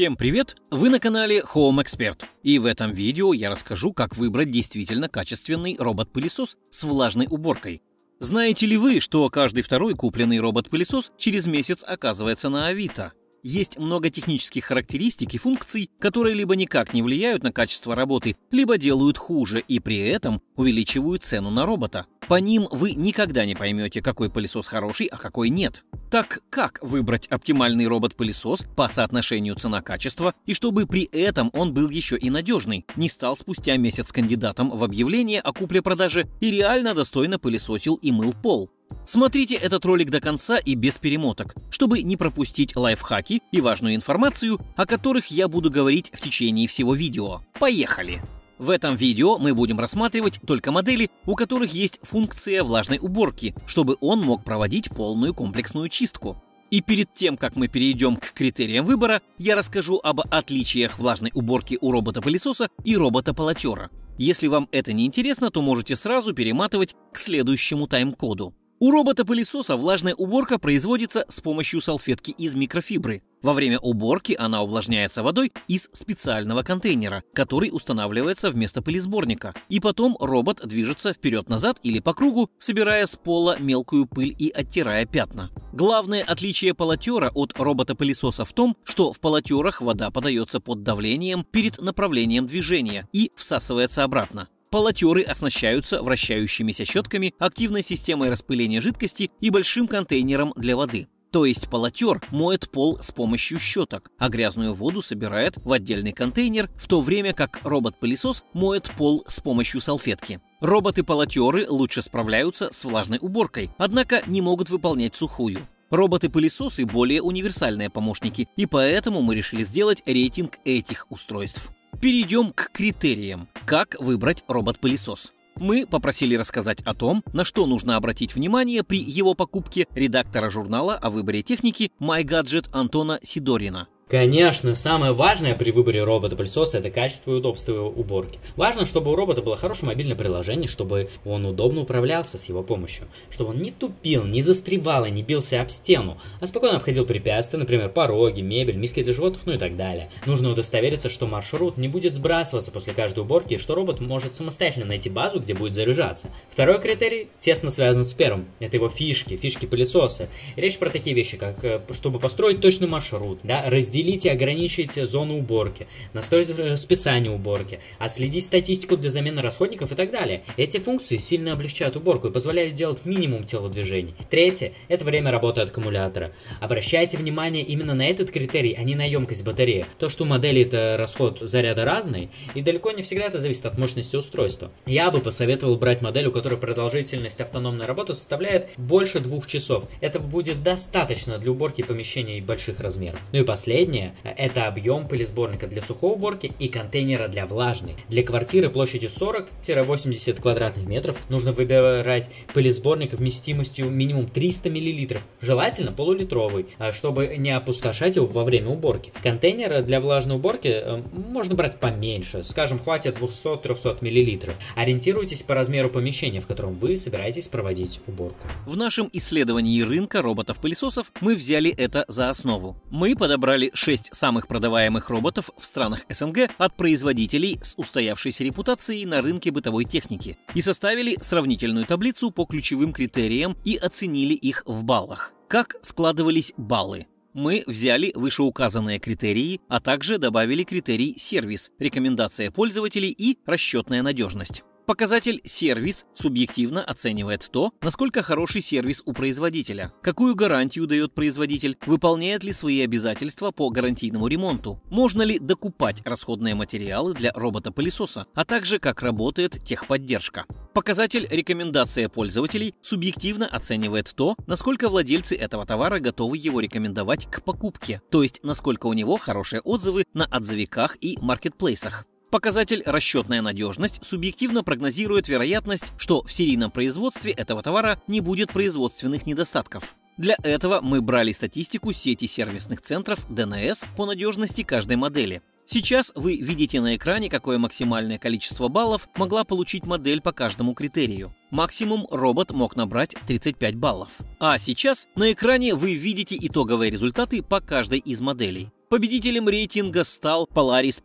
Всем привет! Вы на канале Home Expert. И в этом видео я расскажу, как выбрать действительно качественный робот-пылесос с влажной уборкой. Знаете ли вы, что каждый второй купленный робот-пылесос через месяц оказывается на Авито? Есть много технических характеристик и функций, которые либо никак не влияют на качество работы, либо делают хуже и при этом увеличивают цену на робота. По ним вы никогда не поймете, какой пылесос хороший, а какой нет. Так как выбрать оптимальный робот-пылесос по соотношению цена-качество и чтобы при этом он был еще и надежный, не стал спустя месяц кандидатом в объявление о купле-продаже и реально достойно пылесосил и мыл пол? Смотрите этот ролик до конца и без перемоток, чтобы не пропустить лайфхаки и важную информацию, о которых я буду говорить в течение всего видео. Поехали! В этом видео мы будем рассматривать только модели, у которых есть функция влажной уборки, чтобы он мог проводить полную комплексную чистку. И перед тем, как мы перейдем к критериям выбора, я расскажу об отличиях влажной уборки у робота-пылесоса и робота-полотера. Если вам это не интересно, то можете сразу перематывать к следующему тайм-коду. У робота-пылесоса влажная уборка производится с помощью салфетки из микрофибры. Во время уборки она увлажняется водой из специального контейнера, который устанавливается вместо пылесборника. И потом робот движется вперед-назад или по кругу, собирая с пола мелкую пыль и оттирая пятна. Главное отличие полотера от робота-пылесоса в том, что в полотерах вода подается под давлением перед направлением движения и всасывается обратно. Полотеры оснащаются вращающимися щетками, активной системой распыления жидкости и большим контейнером для воды. То есть полотер моет пол с помощью щеток, а грязную воду собирает в отдельный контейнер, в то время как робот-пылесос моет пол с помощью салфетки. Роботы-полотеры лучше справляются с влажной уборкой, однако не могут выполнять сухую. Роботы-пылесосы более универсальные помощники, и поэтому мы решили сделать рейтинг этих устройств. Перейдем к критериям, как выбрать робот-пылесос. Мы попросили рассказать о том, на что нужно обратить внимание при его покупке редактора журнала о выборе техники My Антона Сидорина. Конечно, самое важное при выборе робота-пылесоса это качество и удобство его уборки. Важно, чтобы у робота было хорошее мобильное приложение, чтобы он удобно управлялся с его помощью, чтобы он не тупил, не застревал и не бился об стену, а спокойно обходил препятствия, например, пороги, мебель, миски для животных, ну и так далее. Нужно удостовериться, что маршрут не будет сбрасываться после каждой уборки и что робот может самостоятельно найти базу, где будет заряжаться. Второй критерий тесно связан с первым. Это его фишки, фишки пылесоса. Речь про такие вещи, как э, чтобы построить точный маршрут, да, разделить определите и ограничите зону уборки, настроить э, списание уборки, отследить статистику для замены расходников и так далее. Эти функции сильно облегчают уборку и позволяют делать минимум телодвижений. Третье – это время работы аккумулятора. Обращайте внимание именно на этот критерий, а не на емкость батареи. То, что у модели это расход заряда разный, и далеко не всегда это зависит от мощности устройства. Я бы посоветовал брать модель, у которой продолжительность автономной работы составляет больше двух часов. Это будет достаточно для уборки помещений больших размеров. Ну и последнее средняя – это объем пылесборника для сухой уборки и контейнера для влажной. Для квартиры площадью 40-80 квадратных метров нужно выбирать пылесборник вместимостью минимум 300 мл, желательно полулитровый, а, чтобы не опустошать его во время уборки. Контейнера для влажной уборки э, можно брать поменьше, скажем, хватит 200-300 мл. Ориентируйтесь по размеру помещения, в котором вы собираетесь проводить уборку. В нашем исследовании рынка роботов-пылесосов мы взяли это за основу. Мы подобрали шесть самых продаваемых роботов в странах СНГ от производителей с устоявшейся репутацией на рынке бытовой техники и составили сравнительную таблицу по ключевым критериям и оценили их в баллах. Как складывались баллы? мы взяли вышеуказанные критерии, а также добавили критерий сервис, рекомендация пользователей и расчетная надежность. Показатель «сервис» субъективно оценивает то, насколько хороший сервис у производителя, какую гарантию дает производитель, выполняет ли свои обязательства по гарантийному ремонту, можно ли докупать расходные материалы для робота-пылесоса, а также как работает техподдержка. Показатель «рекомендация пользователей» субъективно оценивает то, насколько владельцы этого товара готовы его рекомендовать к покупке, то есть насколько у него хорошие отзывы на отзывиках и маркетплейсах. Показатель «расчетная надежность» субъективно прогнозирует вероятность, что в серийном производстве этого товара не будет производственных недостатков. Для этого мы брали статистику сети сервисных центров ДНС по надежности каждой модели. Сейчас вы видите на экране, какое максимальное количество баллов могла получить модель по каждому критерию. Максимум робот мог набрать 35 баллов. А сейчас на экране вы видите итоговые результаты по каждой из моделей. Победителем рейтинга стал Polaris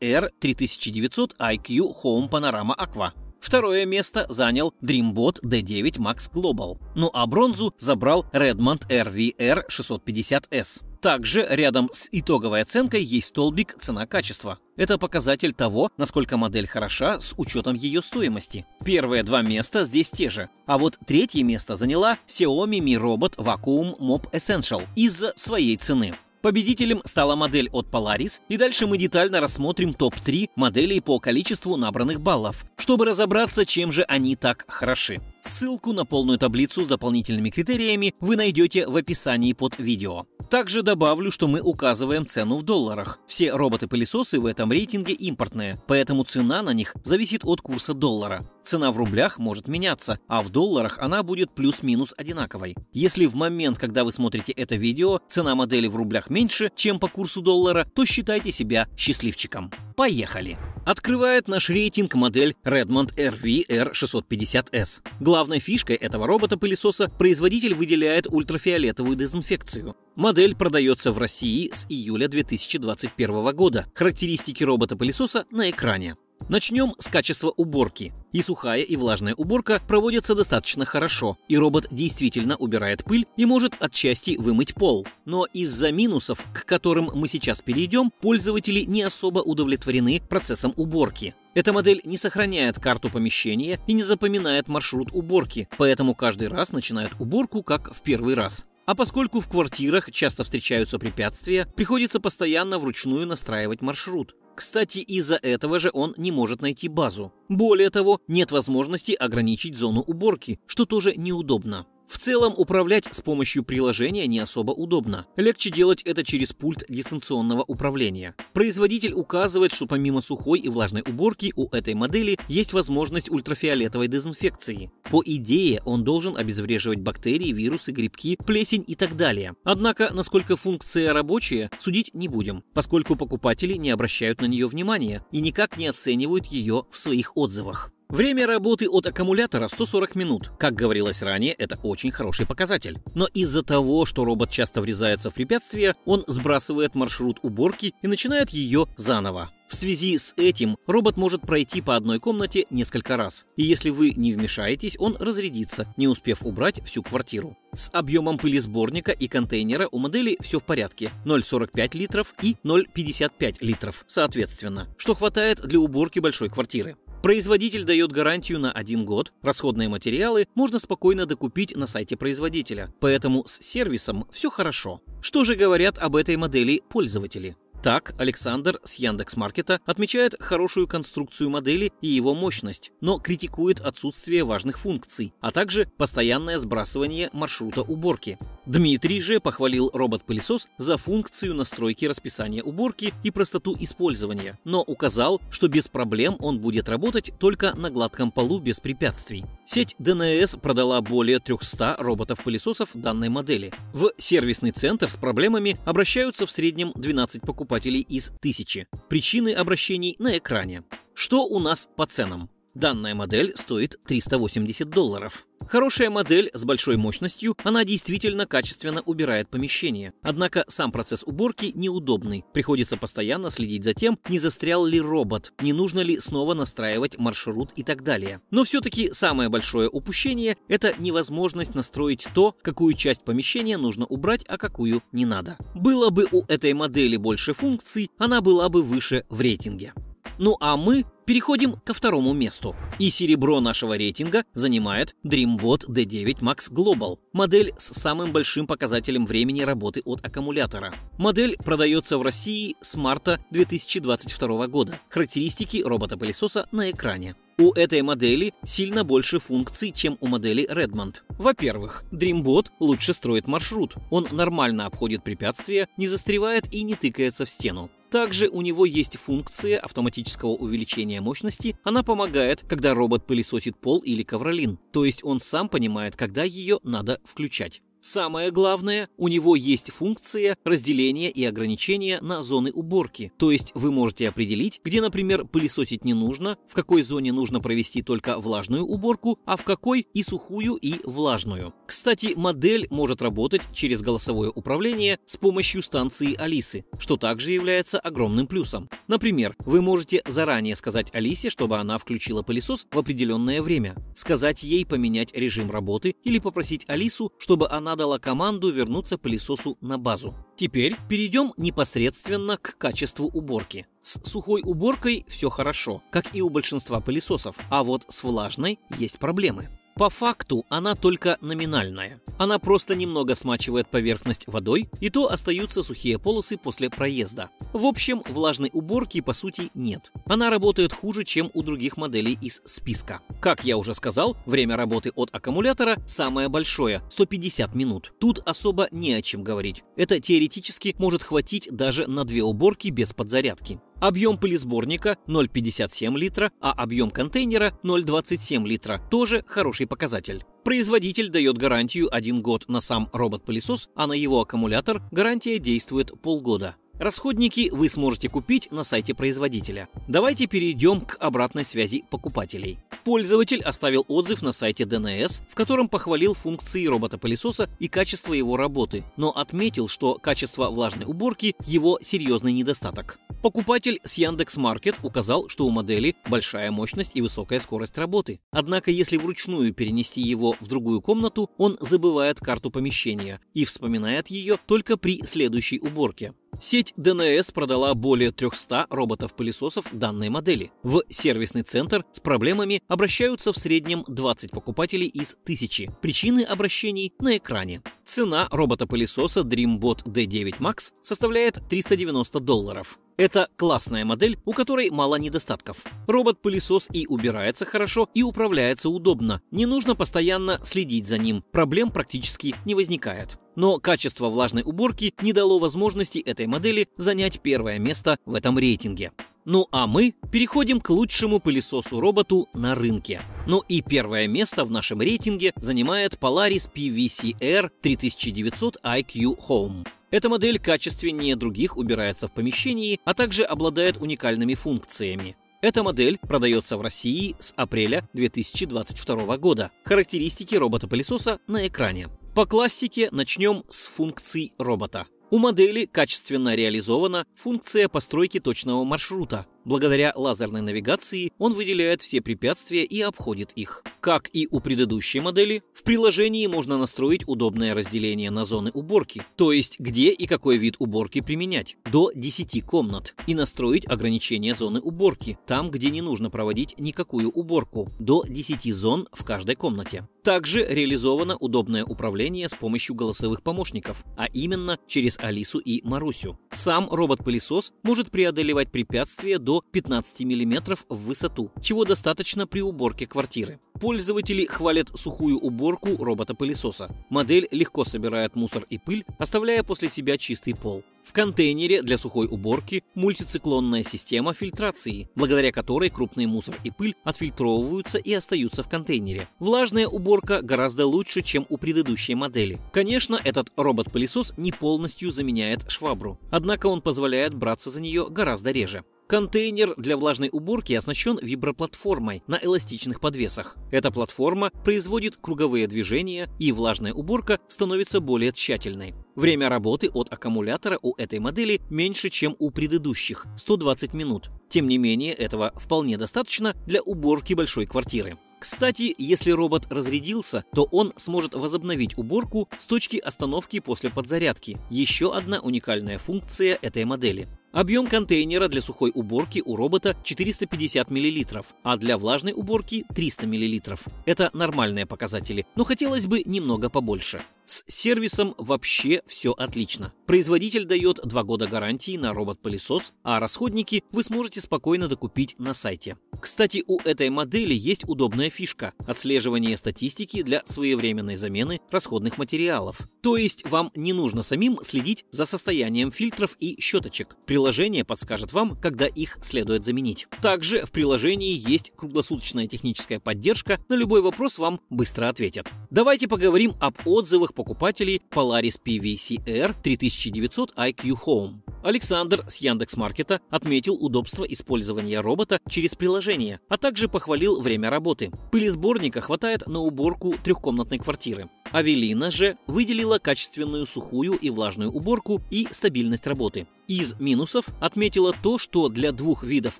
R 3900 IQ Home Panorama Aqua. Второе место занял Dreambot D9 Max Global. Ну а бронзу забрал Redmond RVR 650S. Также рядом с итоговой оценкой есть столбик «Цена-качество». Это показатель того, насколько модель хороша с учетом ее стоимости. Первые два места здесь те же, а вот третье место заняла Xiaomi Mi Robot Vacuum Mop Essential из-за своей цены. Победителем стала модель от Polaris, и дальше мы детально рассмотрим топ-3 моделей по количеству набранных баллов, чтобы разобраться, чем же они так хороши. Ссылку на полную таблицу с дополнительными критериями вы найдете в описании под видео. Также добавлю, что мы указываем цену в долларах. Все роботы-пылесосы в этом рейтинге импортные, поэтому цена на них зависит от курса доллара. Цена в рублях может меняться, а в долларах она будет плюс-минус одинаковой. Если в момент, когда вы смотрите это видео, цена модели в рублях меньше, чем по курсу доллара, то считайте себя счастливчиком. Поехали! Открывает наш рейтинг модель Redmond RVR650S. Главной фишкой этого робота-пылесоса производитель выделяет ультрафиолетовую дезинфекцию. Модель продается в России с июля 2021 года. Характеристики робота-пылесоса на экране. Начнем с качества уборки. И сухая, и влажная уборка проводятся достаточно хорошо, и робот действительно убирает пыль и может отчасти вымыть пол. Но из-за минусов, к которым мы сейчас перейдем, пользователи не особо удовлетворены процессом уборки. Эта модель не сохраняет карту помещения и не запоминает маршрут уборки, поэтому каждый раз начинает уборку как в первый раз. А поскольку в квартирах часто встречаются препятствия, приходится постоянно вручную настраивать маршрут. Кстати, из-за этого же он не может найти базу. Более того, нет возможности ограничить зону уборки, что тоже неудобно. В целом, управлять с помощью приложения не особо удобно. Легче делать это через пульт дистанционного управления. Производитель указывает, что помимо сухой и влажной уборки у этой модели есть возможность ультрафиолетовой дезинфекции. По идее, он должен обезвреживать бактерии, вирусы, грибки, плесень и так далее. Однако, насколько функция рабочая, судить не будем, поскольку покупатели не обращают на нее внимания и никак не оценивают ее в своих отзывах. Время работы от аккумулятора 140 минут. Как говорилось ранее, это очень хороший показатель. Но из-за того, что робот часто врезается в препятствия, он сбрасывает маршрут уборки и начинает ее заново. В связи с этим робот может пройти по одной комнате несколько раз, и если вы не вмешаетесь, он разрядится, не успев убрать всю квартиру. С объемом пылесборника и контейнера у модели все в порядке – 0,45 литров и 0,55 литров, соответственно, что хватает для уборки большой квартиры. Производитель дает гарантию на один год. Расходные материалы можно спокойно докупить на сайте производителя, поэтому с сервисом все хорошо. Что же говорят об этой модели пользователи? Так, Александр с Яндекс.Маркета отмечает хорошую конструкцию модели и его мощность, но критикует отсутствие важных функций, а также постоянное сбрасывание маршрута уборки. Дмитрий же похвалил робот-пылесос за функцию настройки расписания уборки и простоту использования, но указал, что без проблем он будет работать только на гладком полу без препятствий. Сеть ДНС продала более 300 роботов-пылесосов данной модели. В сервисный центр с проблемами обращаются в среднем 12 покупателей покупателей из тысячи. Причины обращений на экране. Что у нас по ценам? Данная модель стоит 380 долларов. Хорошая модель с большой мощностью, она действительно качественно убирает помещение. Однако сам процесс уборки неудобный. Приходится постоянно следить за тем, не застрял ли робот, не нужно ли снова настраивать маршрут и так далее. Но все-таки самое большое упущение – это невозможность настроить то, какую часть помещения нужно убрать, а какую не надо. Было бы у этой модели больше функций, она была бы выше в рейтинге. Ну а мы Переходим ко второму месту. И серебро нашего рейтинга занимает DreamBot D9 Max Global, модель с самым большим показателем времени работы от аккумулятора. Модель продается в России с марта 2022 года. Характеристики робота-пылесоса на экране. У этой модели сильно больше функций, чем у модели Redmond. Во-первых, DreamBot лучше строит маршрут. Он нормально обходит препятствия, не застревает и не тыкается в стену. Также у него есть функция автоматического увеличения мощности. Она помогает, когда робот пылесосит пол или ковролин. То есть он сам понимает, когда ее надо включать. Самое главное, у него есть функция разделения и ограничения на зоны уборки, то есть вы можете определить, где, например, пылесосить не нужно, в какой зоне нужно провести только влажную уборку, а в какой и сухую, и влажную. Кстати, модель может работать через голосовое управление с помощью станции Алисы, что также является огромным плюсом. Например, вы можете заранее сказать Алисе, чтобы она включила пылесос в определенное время, сказать ей поменять режим работы или попросить Алису, чтобы она дала команду вернуться пылесосу на базу. Теперь перейдем непосредственно к качеству уборки. С сухой уборкой все хорошо, как и у большинства пылесосов, а вот с влажной есть проблемы. По факту она только номинальная. Она просто немного смачивает поверхность водой, и то остаются сухие полосы после проезда. В общем, влажной уборки по сути нет. Она работает хуже, чем у других моделей из списка. Как я уже сказал, время работы от аккумулятора самое большое – 150 минут. Тут особо не о чем говорить. Это теоретически может хватить даже на две уборки без подзарядки. Объем пылесборника 0,57 литра, а объем контейнера 0,27 литра. Тоже хороший показатель. Производитель дает гарантию один год на сам робот-пылесос, а на его аккумулятор гарантия действует полгода. Расходники вы сможете купить на сайте производителя. Давайте перейдем к обратной связи покупателей. Пользователь оставил отзыв на сайте DNS, в котором похвалил функции робота-пылесоса и качество его работы, но отметил, что качество влажной уборки его серьезный недостаток. Покупатель с Яндекс.Маркет указал, что у модели большая мощность и высокая скорость работы. Однако, если вручную перенести его в другую комнату, он забывает карту помещения и вспоминает ее только при следующей уборке. Сеть ДНС продала более 300 роботов-пылесосов данной модели. В сервисный центр с проблемами обращаются в среднем 20 покупателей из тысячи. Причины обращений на экране. Цена робота-пылесоса DreamBot D9 Max составляет 390 долларов. Это классная модель, у которой мало недостатков. Робот-пылесос и убирается хорошо, и управляется удобно. Не нужно постоянно следить за ним. Проблем практически не возникает но качество влажной уборки не дало возможности этой модели занять первое место в этом рейтинге. Ну а мы переходим к лучшему пылесосу-роботу на рынке. Ну и первое место в нашем рейтинге занимает Polaris PVCR 3900 IQ Home. Эта модель качественнее других убирается в помещении, а также обладает уникальными функциями. Эта модель продается в России с апреля 2022 года. Характеристики робота-пылесоса на экране. По классике начнем с функций робота. У модели качественно реализована функция постройки точного маршрута, Благодаря лазерной навигации он выделяет все препятствия и обходит их. Как и у предыдущей модели, в приложении можно настроить удобное разделение на зоны уборки, то есть где и какой вид уборки применять, до 10 комнат, и настроить ограничение зоны уборки, там, где не нужно проводить никакую уборку, до 10 зон в каждой комнате. Также реализовано удобное управление с помощью голосовых помощников, а именно через Алису и Марусю. Сам робот-пылесос может преодолевать препятствия до до 15 мм в высоту, чего достаточно при уборке квартиры. Пользователи хвалят сухую уборку робота-пылесоса. Модель легко собирает мусор и пыль, оставляя после себя чистый пол. В контейнере для сухой уборки мультициклонная система фильтрации, благодаря которой крупный мусор и пыль отфильтровываются и остаются в контейнере. Влажная уборка гораздо лучше, чем у предыдущей модели. Конечно, этот робот-пылесос не полностью заменяет швабру, однако он позволяет браться за нее гораздо реже. Контейнер для влажной уборки оснащен виброплатформой на эластичных подвесах. Эта платформа производит круговые движения, и влажная уборка становится более тщательной. Время работы от аккумулятора у этой модели меньше, чем у предыдущих – 120 минут. Тем не менее, этого вполне достаточно для уборки большой квартиры. Кстати, если робот разрядился, то он сможет возобновить уборку с точки остановки после подзарядки. Еще одна уникальная функция этой модели. Объем контейнера для сухой уборки у робота 450 мл, а для влажной уборки 300 мл. Это нормальные показатели, но хотелось бы немного побольше. С сервисом вообще все отлично. Производитель дает 2 года гарантии на робот-пылесос, а расходники вы сможете спокойно докупить на сайте. Кстати, у этой модели есть удобная фишка – отслеживание статистики для своевременной замены расходных материалов. То есть вам не нужно самим следить за состоянием фильтров и щеточек. Приложение подскажет вам, когда их следует заменить. Также в приложении есть круглосуточная техническая поддержка, на любой вопрос вам быстро ответят. Давайте поговорим об отзывах покупателей Polaris PVCR 3900 IQ Home. Александр с Яндекс.Маркета отметил удобство использования робота через приложение, а также похвалил время работы. Пылесборника хватает на уборку трехкомнатной квартиры. Авелина же выделила качественную сухую и влажную уборку и стабильность работы. Из минусов отметила то, что для двух видов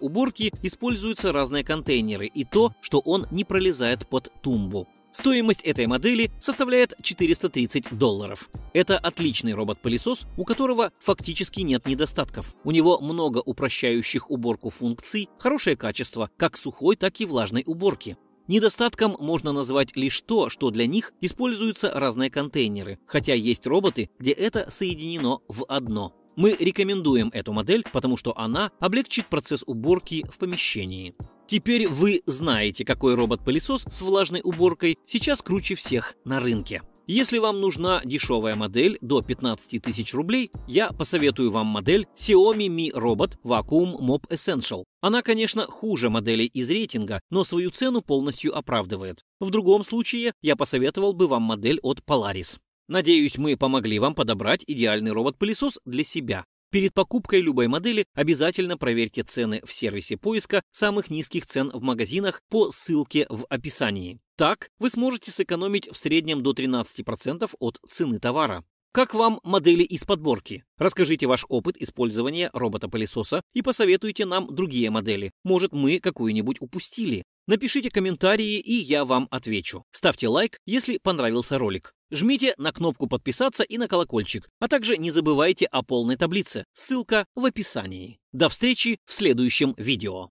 уборки используются разные контейнеры и то, что он не пролезает под тумбу. Стоимость этой модели составляет 430 долларов. Это отличный робот-пылесос, у которого фактически нет недостатков. У него много упрощающих уборку функций, хорошее качество как сухой, так и влажной уборки. Недостатком можно назвать лишь то, что для них используются разные контейнеры, хотя есть роботы, где это соединено в одно. Мы рекомендуем эту модель, потому что она облегчит процесс уборки в помещении. Теперь вы знаете, какой робот-пылесос с влажной уборкой сейчас круче всех на рынке. Если вам нужна дешевая модель до 15 тысяч рублей, я посоветую вам модель Xiaomi Mi Robot Vacuum Mop Essential. Она, конечно, хуже моделей из рейтинга, но свою цену полностью оправдывает. В другом случае я посоветовал бы вам модель от Polaris. Надеюсь, мы помогли вам подобрать идеальный робот-пылесос для себя. Перед покупкой любой модели обязательно проверьте цены в сервисе поиска самых низких цен в магазинах по ссылке в описании. Так вы сможете сэкономить в среднем до 13% от цены товара. Как вам модели из подборки? Расскажите ваш опыт использования робота-пылесоса и посоветуйте нам другие модели. Может, мы какую-нибудь упустили. Напишите комментарии, и я вам отвечу. Ставьте лайк, если понравился ролик. Жмите на кнопку подписаться и на колокольчик, а также не забывайте о полной таблице. Ссылка в описании. До встречи в следующем видео.